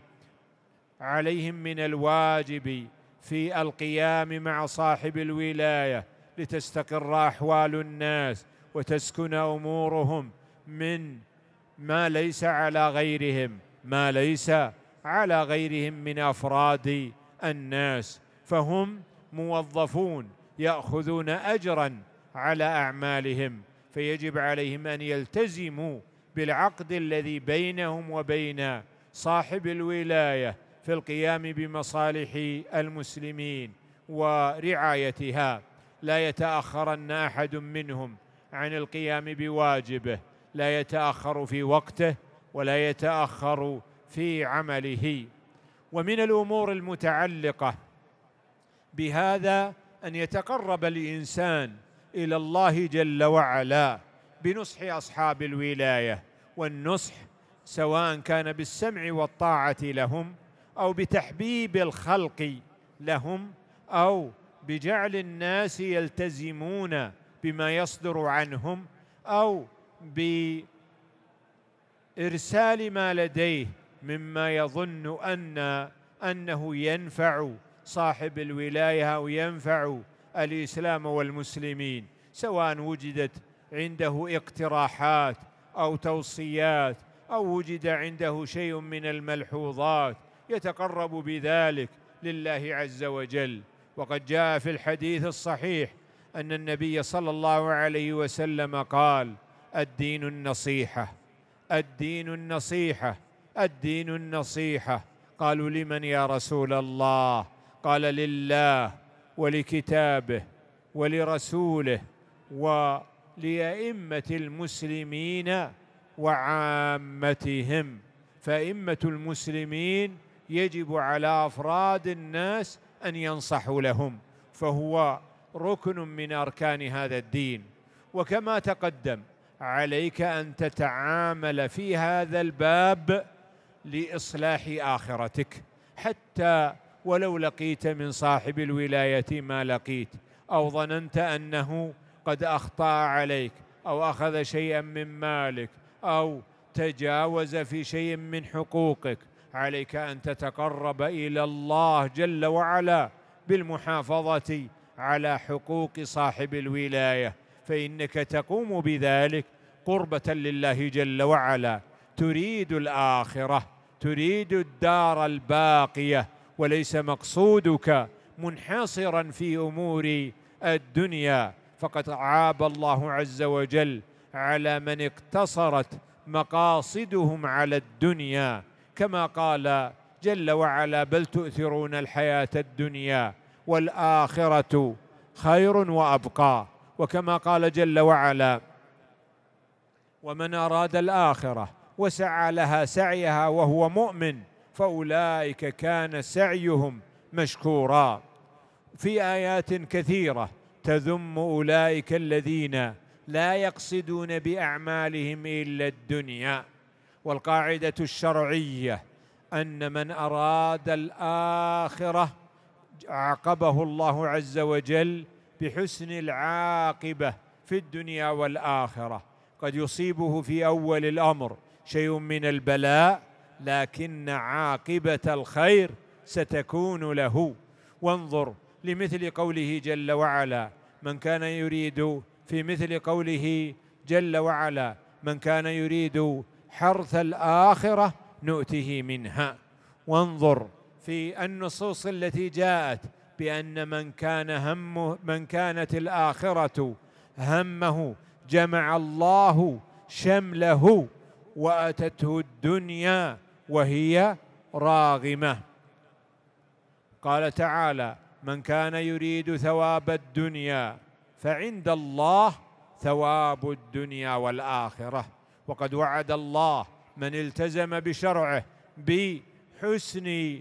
عليهم من الواجب في القيام مع صاحب الولاية لتستقر أحوال الناس وتسكن أمورهم من ما ليس على غيرهم ما ليس على غيرهم من أفراد الناس فهم موظفون ياخذون اجرا على اعمالهم فيجب عليهم ان يلتزموا بالعقد الذي بينهم وبين صاحب الولايه في القيام بمصالح المسلمين ورعايتها لا يتاخرن احد منهم عن القيام بواجبه لا يتاخر في وقته ولا يتاخر في عمله ومن الامور المتعلقه بهذا أن يتقرب الإنسان إلى الله جل وعلا بنصح أصحاب الولاية والنصح سواء كان بالسمع والطاعة لهم أو بتحبيب الخلق لهم أو بجعل الناس يلتزمون بما يصدر عنهم أو بإرسال ما لديه مما يظن أن أنه ينفع صاحب الولايه وينفع الاسلام والمسلمين سواء وجدت عنده اقتراحات او توصيات او وجد عنده شيء من الملحوظات يتقرب بذلك لله عز وجل وقد جاء في الحديث الصحيح ان النبي صلى الله عليه وسلم قال الدين النصيحه الدين النصيحه الدين النصيحه قالوا لمن يا رسول الله قال لله ولكتابه ولرسوله ولائمه المسلمين وعامتهم فائمه المسلمين يجب على افراد الناس ان ينصحوا لهم فهو ركن من اركان هذا الدين وكما تقدم عليك ان تتعامل في هذا الباب لاصلاح اخرتك حتى ولو لقيت من صاحب الولاية ما لقيت أو ظننت أنه قد أخطأ عليك أو أخذ شيئا من مالك أو تجاوز في شيء من حقوقك عليك أن تتقرب إلى الله جل وعلا بالمحافظة على حقوق صاحب الولاية فإنك تقوم بذلك قربة لله جل وعلا تريد الآخرة تريد الدار الباقية وليس مقصودك منحصرا في امور الدنيا فقد عاب الله عز وجل على من اقتصرت مقاصدهم على الدنيا كما قال جل وعلا بل تؤثرون الحياه الدنيا والاخره خير وابقى وكما قال جل وعلا ومن اراد الاخره وسعى لها سعيها وهو مؤمن فأولئك كان سعيهم مشكورا في آيات كثيرة تذم أولئك الذين لا يقصدون بأعمالهم إلا الدنيا والقاعدة الشرعية أن من أراد الآخرة عاقبه الله عز وجل بحسن العاقبة في الدنيا والآخرة قد يصيبه في أول الأمر شيء من البلاء لكن عاقبه الخير ستكون له وانظر لمثل قوله جل وعلا من كان يريد في مثل قوله جل وعلا من كان يريد حرث الاخره نؤته منها وانظر في النصوص التي جاءت بان من كان همه من كانت الاخره همه جمع الله شمله واتته الدنيا وهي راغمه قال تعالى من كان يريد ثواب الدنيا فعند الله ثواب الدنيا والاخره وقد وعد الله من التزم بشرعه بحسن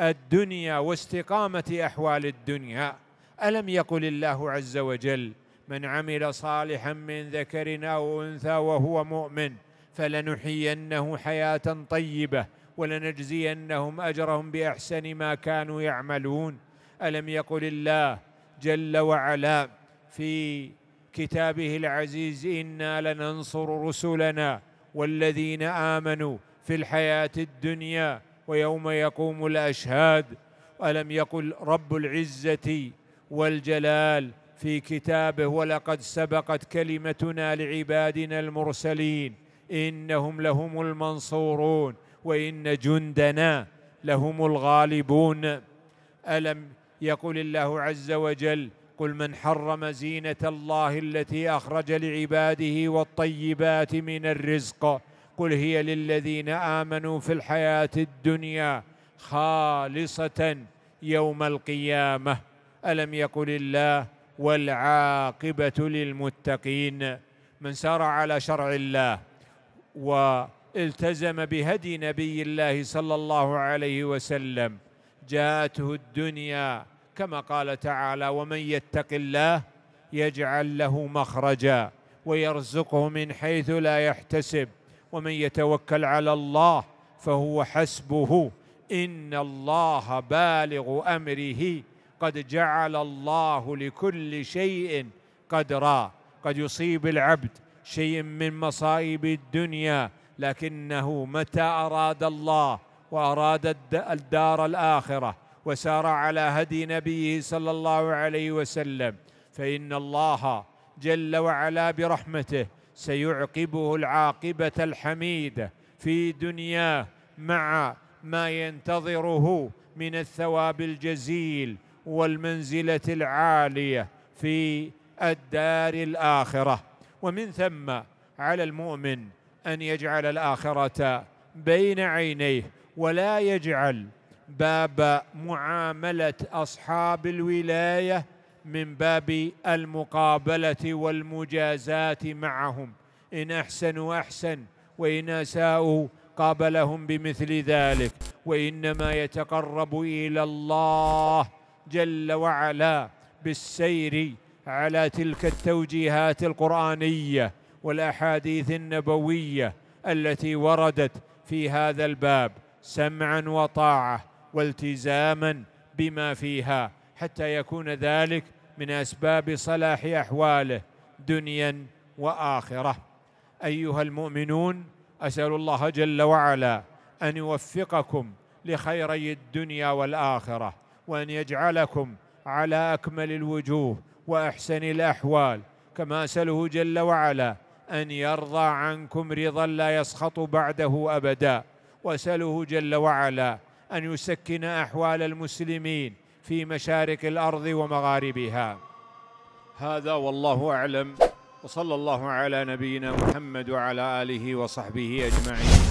الدنيا واستقامه احوال الدنيا الم يقل الله عز وجل من عمل صالحا من ذكر او انثى وهو مؤمن فلنحيينه حياه طيبه ولنجزينهم اجرهم باحسن ما كانوا يعملون الم يقل الله جل وعلا في كتابه العزيز انا لننصر رسلنا والذين امنوا في الحياه الدنيا ويوم يقوم الاشهاد الم يقل رب العزه والجلال في كتابه ولقد سبقت كلمتنا لعبادنا المرسلين إنهم لهم المنصورون وإن جندنا لهم الغالبون ألم يقل الله عز وجل قل من حرم زينة الله التي أخرج لعباده والطيبات من الرزق قل هي للذين آمنوا في الحياة الدنيا خالصة يوم القيامة ألم يقل الله والعاقبة للمتقين من سار على شرع الله والتزم بهدي نبي الله صلى الله عليه وسلم جاءته الدنيا كما قال تعالى ومن يتق الله يجعل له مخرجا ويرزقه من حيث لا يحتسب ومن يتوكل على الله فهو حسبه ان الله بالغ امره قد جعل الله لكل شيء قدرا قد يصيب العبد شيء من مصائب الدنيا لكنه متى أراد الله وأراد الدار الآخرة وسار على هدي نبيه صلى الله عليه وسلم فإن الله جل وعلا برحمته سيعقبه العاقبة الحميدة في دنياه مع ما ينتظره من الثواب الجزيل والمنزلة العالية في الدار الآخرة ومن ثم على المؤمن أن يجعل الآخرة بين عينيه ولا يجعل باب معاملة أصحاب الولاية من باب المقابلة والمجازاة معهم إن أحسنوا أحسن وإن أساءوا قابلهم بمثل ذلك وإنما يتقرب إلى الله جل وعلا بالسير على تلك التوجيهات القرآنية والأحاديث النبوية التي وردت في هذا الباب سمعا وطاعة والتزاما بما فيها حتى يكون ذلك من أسباب صلاح أحواله دنيا وآخرة أيها المؤمنون أسأل الله جل وعلا أن يوفقكم لخيري الدنيا والآخرة وأن يجعلكم على أكمل الوجوه واحسن الاحوال كما اساله جل وعلا ان يرضى عنكم رضا لا يسخط بعده ابدا واساله جل وعلا ان يسكن احوال المسلمين في مشارق الارض ومغاربها هذا والله اعلم وصلى الله على نبينا محمد وعلى اله وصحبه اجمعين